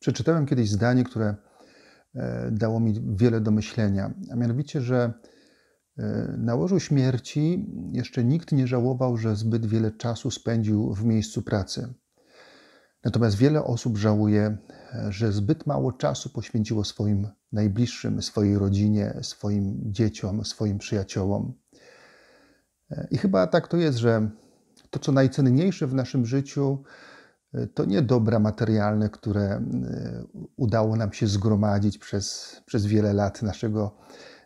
Przeczytałem kiedyś zdanie, które e, dało mi wiele do myślenia, a mianowicie, że e, na łożu śmierci jeszcze nikt nie żałował, że zbyt wiele czasu spędził w miejscu pracy. Natomiast wiele osób żałuje, że zbyt mało czasu poświęciło swoim najbliższym, swojej rodzinie, swoim dzieciom, swoim przyjaciołom. E, I chyba tak to jest, że to, co najcenniejsze w naszym życiu, to nie dobra materialne, które e, udało nam się zgromadzić przez, przez wiele lat naszego,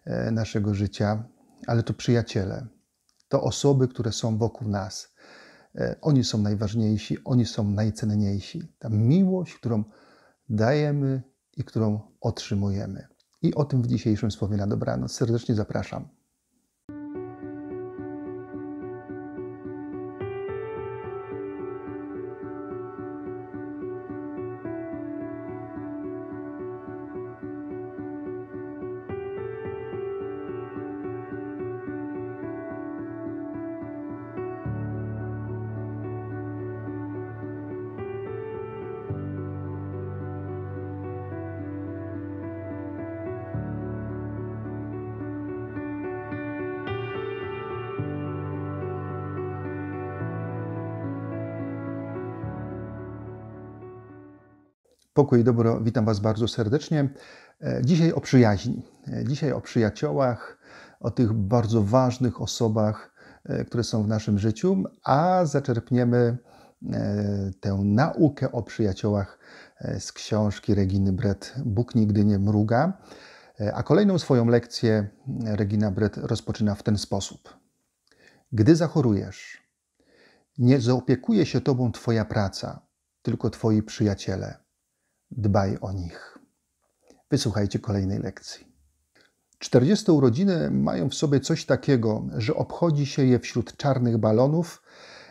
e, naszego życia, ale to przyjaciele, to osoby, które są wokół nas. E, oni są najważniejsi, oni są najcenniejsi. Ta miłość, którą dajemy i którą otrzymujemy. I o tym w dzisiejszym Słowie na Dobranoc. Serdecznie zapraszam. Pokój i dobro, witam Was bardzo serdecznie. E, dzisiaj o przyjaźni, e, dzisiaj o przyjaciołach, o tych bardzo ważnych osobach, e, które są w naszym życiu, a zaczerpniemy tę naukę o przyjaciołach z książki Reginy Brett Bóg nigdy nie mruga. A kolejną swoją lekcję Regina Brett rozpoczyna w ten sposób. Gdy zachorujesz, nie zaopiekuje się tobą twoja praca, tylko twoi przyjaciele dbaj o nich. Wysłuchajcie kolejnej lekcji. 40 urodziny mają w sobie coś takiego, że obchodzi się je wśród czarnych balonów,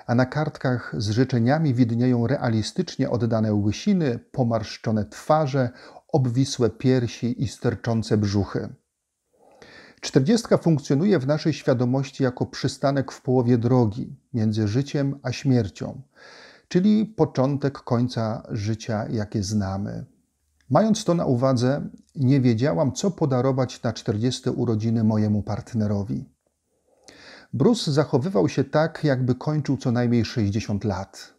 a na kartkach z życzeniami widnieją realistycznie oddane łysiny, pomarszczone twarze, obwisłe piersi i sterczące brzuchy. Czterdziestka funkcjonuje w naszej świadomości jako przystanek w połowie drogi między życiem a śmiercią czyli początek końca życia, jakie znamy. Mając to na uwadze, nie wiedziałam, co podarować na 40 urodziny mojemu partnerowi. Bruce zachowywał się tak, jakby kończył co najmniej 60 lat.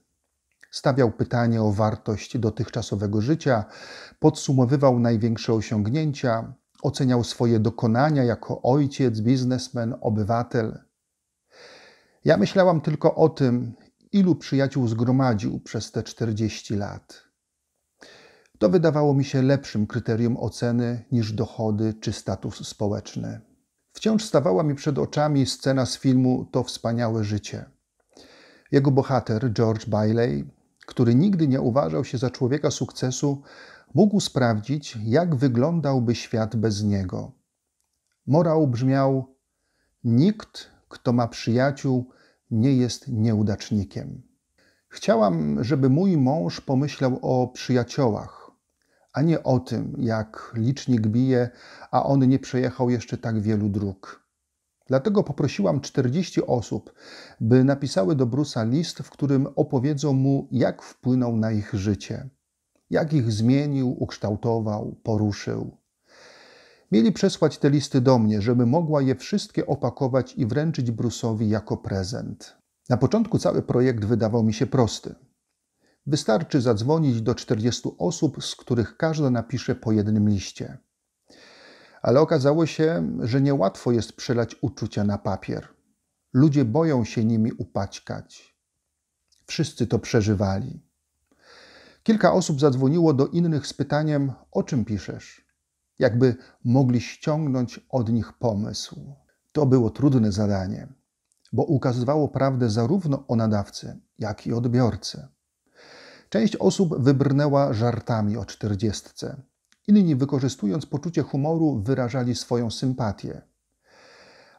Stawiał pytanie o wartość dotychczasowego życia, podsumowywał największe osiągnięcia, oceniał swoje dokonania jako ojciec, biznesmen, obywatel. Ja myślałam tylko o tym, ilu przyjaciół zgromadził przez te 40 lat. To wydawało mi się lepszym kryterium oceny niż dochody czy status społeczny. Wciąż stawała mi przed oczami scena z filmu To wspaniałe życie. Jego bohater, George Bailey, który nigdy nie uważał się za człowieka sukcesu, mógł sprawdzić, jak wyglądałby świat bez niego. Morał brzmiał: Nikt, kto ma przyjaciół, nie jest nieudacznikiem. Chciałam, żeby mój mąż pomyślał o przyjaciołach, a nie o tym, jak licznik bije, a on nie przejechał jeszcze tak wielu dróg. Dlatego poprosiłam 40 osób, by napisały do Brusa list, w którym opowiedzą mu, jak wpłynął na ich życie, jak ich zmienił, ukształtował, poruszył. Mieli przesłać te listy do mnie, żeby mogła je wszystkie opakować i wręczyć Brusowi jako prezent. Na początku cały projekt wydawał mi się prosty. Wystarczy zadzwonić do 40 osób, z których każda napisze po jednym liście. Ale okazało się, że niełatwo jest przelać uczucia na papier. Ludzie boją się nimi upaćkać. Wszyscy to przeżywali. Kilka osób zadzwoniło do innych z pytaniem: O czym piszesz? jakby mogli ściągnąć od nich pomysł. To było trudne zadanie, bo ukazywało prawdę zarówno o nadawcy, jak i odbiorcy. Część osób wybrnęła żartami o czterdziestce. Inni, wykorzystując poczucie humoru, wyrażali swoją sympatię.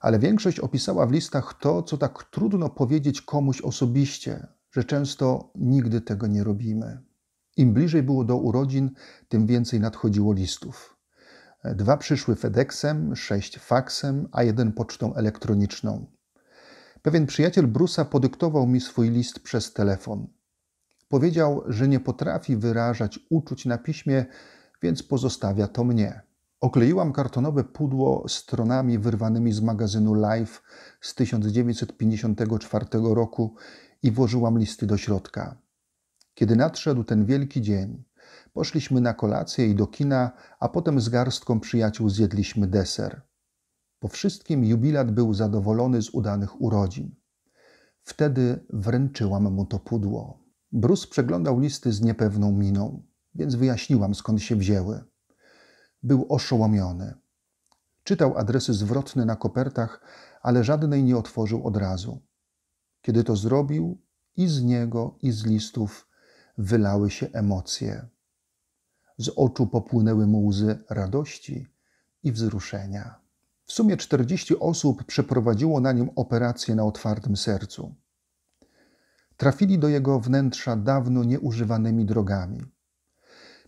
Ale większość opisała w listach to, co tak trudno powiedzieć komuś osobiście, że często nigdy tego nie robimy. Im bliżej było do urodzin, tym więcej nadchodziło listów. Dwa przyszły FedExem, sześć faksem, a jeden pocztą elektroniczną. Pewien przyjaciel Brusa podyktował mi swój list przez telefon. Powiedział, że nie potrafi wyrażać uczuć na piśmie, więc pozostawia to mnie. Okleiłam kartonowe pudło stronami wyrwanymi z magazynu Life z 1954 roku i włożyłam listy do środka. Kiedy nadszedł ten wielki dzień, Poszliśmy na kolację i do kina, a potem z garstką przyjaciół zjedliśmy deser. Po wszystkim jubilat był zadowolony z udanych urodzin. Wtedy wręczyłam mu to pudło. Bruce przeglądał listy z niepewną miną, więc wyjaśniłam skąd się wzięły. Był oszołomiony. Czytał adresy zwrotne na kopertach, ale żadnej nie otworzył od razu. Kiedy to zrobił, i z niego, i z listów wylały się emocje z oczu popłynęły mu łzy radości i wzruszenia. W sumie 40 osób przeprowadziło na nim operację na otwartym sercu. Trafili do jego wnętrza dawno nieużywanymi drogami.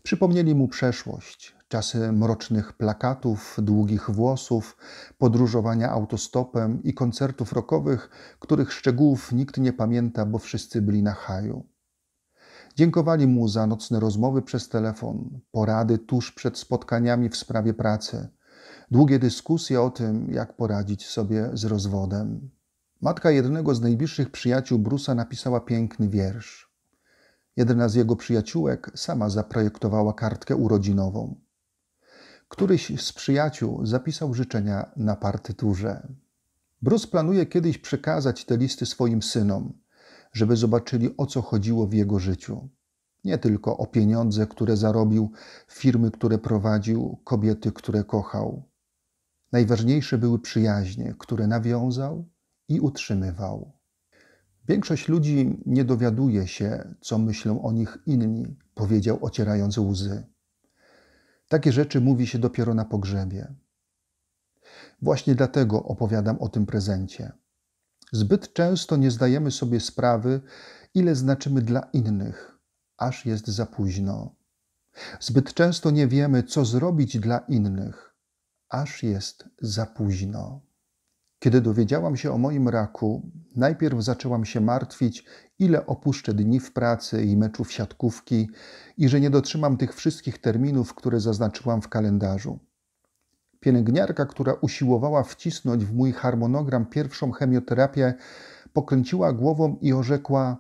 Przypomnieli mu przeszłość, czasy mrocznych plakatów, długich włosów, podróżowania autostopem i koncertów rokowych, których szczegółów nikt nie pamięta, bo wszyscy byli na haju. Dziękowali mu za nocne rozmowy przez telefon, porady tuż przed spotkaniami w sprawie pracy, długie dyskusje o tym, jak poradzić sobie z rozwodem. Matka jednego z najbliższych przyjaciół Brusa napisała piękny wiersz. Jedna z jego przyjaciółek sama zaprojektowała kartkę urodzinową. Któryś z przyjaciół zapisał życzenia na partyturze. Bruce planuje kiedyś przekazać te listy swoim synom – żeby zobaczyli o co chodziło w jego życiu. Nie tylko o pieniądze, które zarobił, firmy, które prowadził, kobiety, które kochał. Najważniejsze były przyjaźnie, które nawiązał i utrzymywał. Większość ludzi nie dowiaduje się, co myślą o nich inni, powiedział ocierając łzy. Takie rzeczy mówi się dopiero na pogrzebie. Właśnie dlatego opowiadam o tym prezencie. Zbyt często nie zdajemy sobie sprawy, ile znaczymy dla innych, aż jest za późno. Zbyt często nie wiemy, co zrobić dla innych, aż jest za późno. Kiedy dowiedziałam się o moim raku, najpierw zaczęłam się martwić, ile opuszczę dni w pracy i meczów siatkówki i że nie dotrzymam tych wszystkich terminów, które zaznaczyłam w kalendarzu. Pielęgniarka, która usiłowała wcisnąć w mój harmonogram pierwszą chemioterapię, pokręciła głową i orzekła: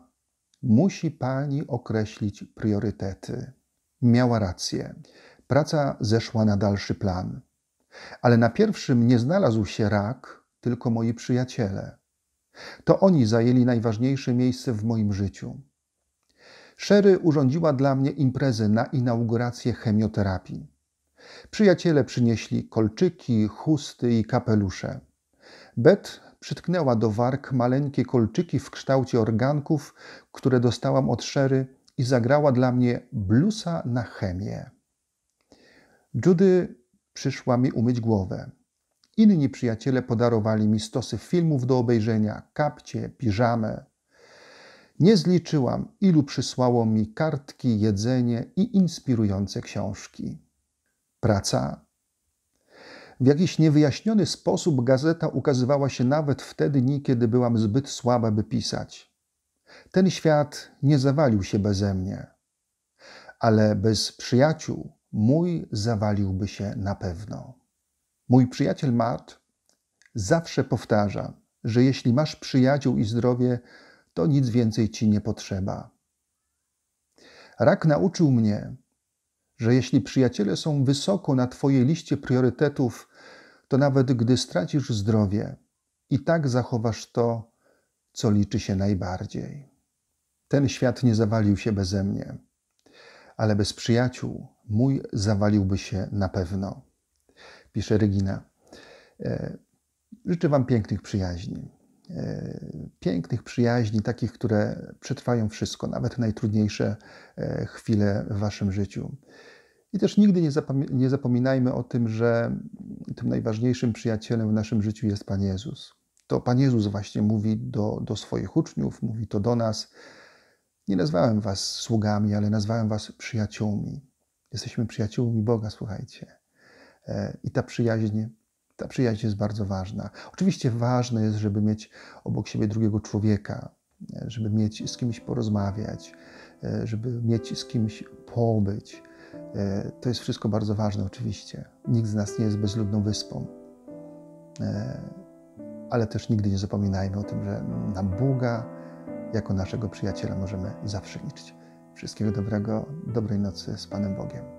Musi pani określić priorytety. Miała rację. Praca zeszła na dalszy plan. Ale na pierwszym nie znalazł się rak, tylko moi przyjaciele. To oni zajęli najważniejsze miejsce w moim życiu. Sherry urządziła dla mnie imprezę na inaugurację chemioterapii. Przyjaciele przynieśli kolczyki, chusty i kapelusze. Bet przytknęła do warg maleńkie kolczyki w kształcie organków, które dostałam od Szery i zagrała dla mnie blusa na chemię. Judy przyszła mi umyć głowę. Inni przyjaciele podarowali mi stosy filmów do obejrzenia, kapcie, piżamę. Nie zliczyłam, ilu przysłało mi kartki, jedzenie i inspirujące książki praca. W jakiś niewyjaśniony sposób gazeta ukazywała się nawet wtedy dni, kiedy byłam zbyt słaba, by pisać. Ten świat nie zawalił się beze mnie, ale bez przyjaciół mój zawaliłby się na pewno. Mój przyjaciel Mart zawsze powtarza, że jeśli masz przyjaciół i zdrowie, to nic więcej ci nie potrzeba. Rak nauczył mnie, że jeśli przyjaciele są wysoko na Twojej liście priorytetów, to nawet gdy stracisz zdrowie, i tak zachowasz to, co liczy się najbardziej. Ten świat nie zawalił się beze mnie, ale bez przyjaciół mój zawaliłby się na pewno. Pisze Regina. E, życzę Wam pięknych przyjaźni pięknych przyjaźni, takich, które przetrwają wszystko, nawet najtrudniejsze e, chwile w waszym życiu. I też nigdy nie, zapom- nie zapominajmy o tym, że tym najważniejszym przyjacielem w naszym życiu jest Pan Jezus. To Pan Jezus właśnie mówi do, do swoich uczniów, mówi to do nas. Nie nazwałem was sługami, ale nazwałem was przyjaciółmi. Jesteśmy przyjaciółmi Boga, słuchajcie. E, I ta przyjaźń ta przyjaźń jest bardzo ważna. Oczywiście ważne jest, żeby mieć obok siebie drugiego człowieka, żeby mieć z kimś porozmawiać, żeby mieć z kimś pobyć. To jest wszystko bardzo ważne, oczywiście. Nikt z nas nie jest bezludną wyspą. Ale też nigdy nie zapominajmy o tym, że na Boga jako naszego przyjaciela możemy zawsze liczyć. Wszystkiego dobrego, dobrej nocy z Panem Bogiem.